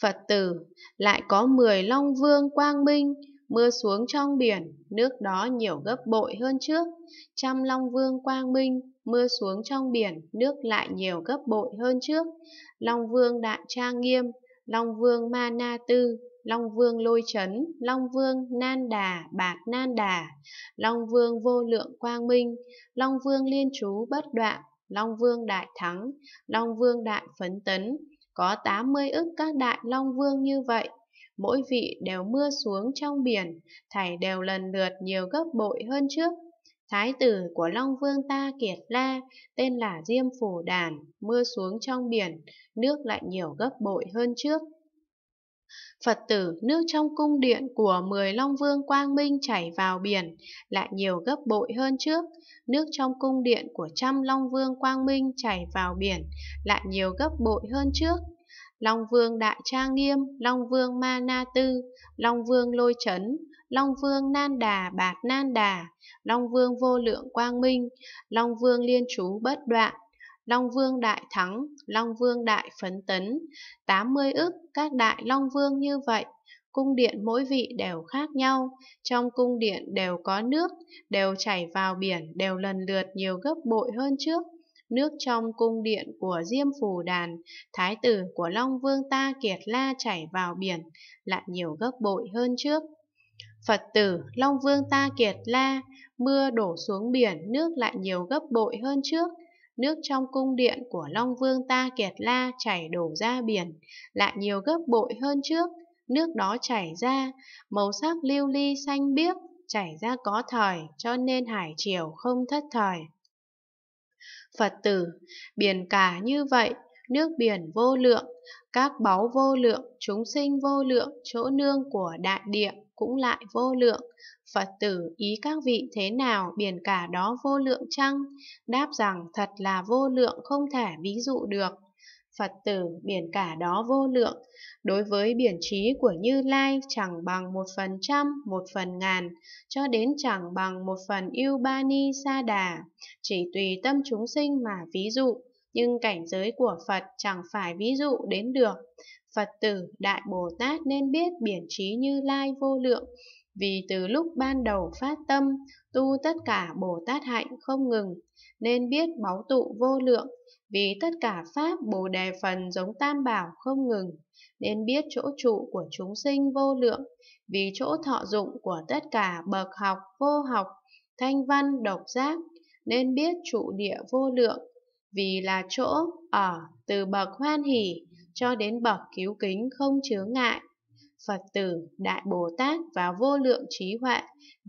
Phật tử, lại có 10 long vương quang minh, mưa xuống trong biển, nước đó nhiều gấp bội hơn trước. Trăm long vương quang minh, mưa xuống trong biển, nước lại nhiều gấp bội hơn trước. Long vương đại trang nghiêm, long vương ma na tư, Long Vương Lôi Trấn, Long Vương Nan Đà, Bạc Nan Đà, Long Vương Vô Lượng Quang Minh, Long Vương Liên Trú Bất Đoạn, Long Vương Đại Thắng, Long Vương Đại Phấn Tấn, có 80 ức các đại long vương như vậy. Mỗi vị đều mưa xuống trong biển, thảy đều lần lượt nhiều gấp bội hơn trước. Thái tử của Long Vương ta Kiệt La, tên là Diêm Phủ Đàn, mưa xuống trong biển, nước lại nhiều gấp bội hơn trước. Phật tử nước trong cung điện của mười Long Vương Quang Minh chảy vào biển lại nhiều gấp bội hơn trước, nước trong cung điện của trăm Long Vương Quang Minh chảy vào biển lại nhiều gấp bội hơn trước. Long Vương Đại Trang Nghiêm, Long Vương Ma Na Tư, Long Vương Lôi Chấn, Long Vương Nan Đà Bạt Nan Đà, Long Vương Vô Lượng Quang Minh, Long Vương Liên chú Bất Đoạn, Long Vương Đại Thắng, Long Vương Đại Phấn Tấn, 80 ức các đại Long Vương như vậy. Cung điện mỗi vị đều khác nhau, trong cung điện đều có nước, đều chảy vào biển, đều lần lượt nhiều gấp bội hơn trước nước trong cung điện của Diêm Phù Đàn, thái tử của Long Vương ta Kiệt La chảy vào biển, lại nhiều gấp bội hơn trước. Phật tử Long Vương ta Kiệt La, mưa đổ xuống biển, nước lại nhiều gấp bội hơn trước. Nước trong cung điện của Long Vương ta Kiệt La chảy đổ ra biển, lại nhiều gấp bội hơn trước. Nước đó chảy ra, màu sắc lưu ly xanh biếc, chảy ra có thời, cho nên hải triều không thất thời. Phật tử, biển cả như vậy, nước biển vô lượng, các báu vô lượng, chúng sinh vô lượng, chỗ nương của đại địa cũng lại vô lượng. Phật tử ý các vị thế nào biển cả đó vô lượng chăng? Đáp rằng thật là vô lượng không thể ví dụ được. Phật tử biển cả đó vô lượng, đối với biển trí của Như Lai chẳng bằng một phần trăm, một phần ngàn, cho đến chẳng bằng một phần yêu ba ni sa đà, chỉ tùy tâm chúng sinh mà ví dụ, nhưng cảnh giới của Phật chẳng phải ví dụ đến được. Phật tử Đại Bồ Tát nên biết biển trí Như Lai vô lượng, vì từ lúc ban đầu phát tâm, tu tất cả Bồ Tát hạnh không ngừng, nên biết báu tụ vô lượng, vì tất cả Pháp Bồ Đề Phần giống Tam Bảo không ngừng, nên biết chỗ trụ của chúng sinh vô lượng, vì chỗ thọ dụng của tất cả bậc học vô học, thanh văn độc giác, nên biết trụ địa vô lượng, vì là chỗ ở từ bậc hoan hỷ cho đến bậc cứu kính không chứa ngại. Phật tử, Đại Bồ Tát và vô lượng trí huệ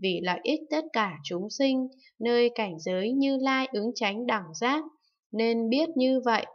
vì lợi ích tất cả chúng sinh, nơi cảnh giới như lai ứng tránh đẳng giác, nên biết như vậy